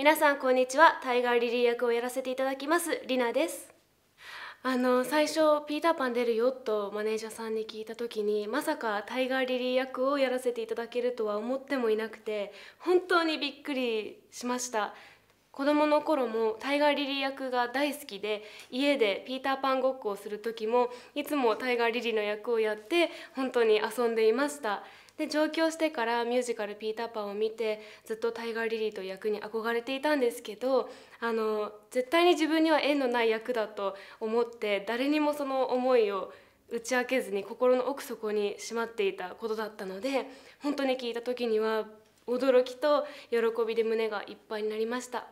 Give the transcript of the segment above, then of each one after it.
皆さんこんにちはタイガーリリー役をやらせていただきますりなですあの最初「ピーターパン出るよ」とマネージャーさんに聞いた時にまさかタイガー・リリー役をやらせていただけるとは思ってもいなくて本当にびっくりしました子供の頃もタイガー・リリー役が大好きで家でピーターパンごっこをする時もいつもタイガー・リリーの役をやって本当に遊んでいましたで上京してからミュージカル「ピーター・パン」を見てずっとタイガー・リリーという役に憧れていたんですけどあの絶対に自分には縁のない役だと思って誰にもその思いを打ち明けずに心の奥底にしまっていたことだったので本当に聞いた時には驚きと喜びで胸がいっぱいになりました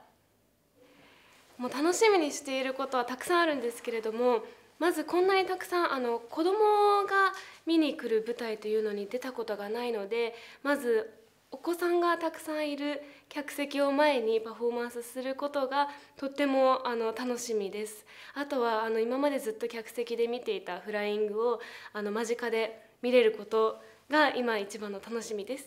もう楽しみにしていることはたくさんあるんですけれどもまずこんなにたくさんあの子供が見に来る舞台というのに出たことがないのでまずお子さんがたくさんいる客席を前にパフォーマンスすることがとってもあの楽しみですあとはあの今までずっと客席で見ていたフライングをあの間近で見れることが今一番の楽しみです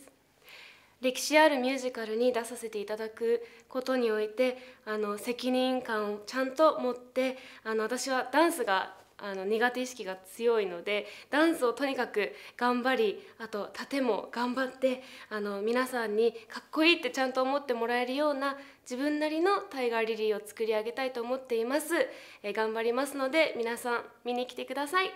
歴史あるミュージカルに出させていただくことにおいてあの責任感をちゃんと持ってあの私はダンスがあの苦手意識が強いのでダンスをとにかく頑張りあと盾も頑張ってあの皆さんにかっこいいってちゃんと思ってもらえるような自分なりのタイガーリリーを作り上げたいと思っています、え頑張りますので皆さん見に来てください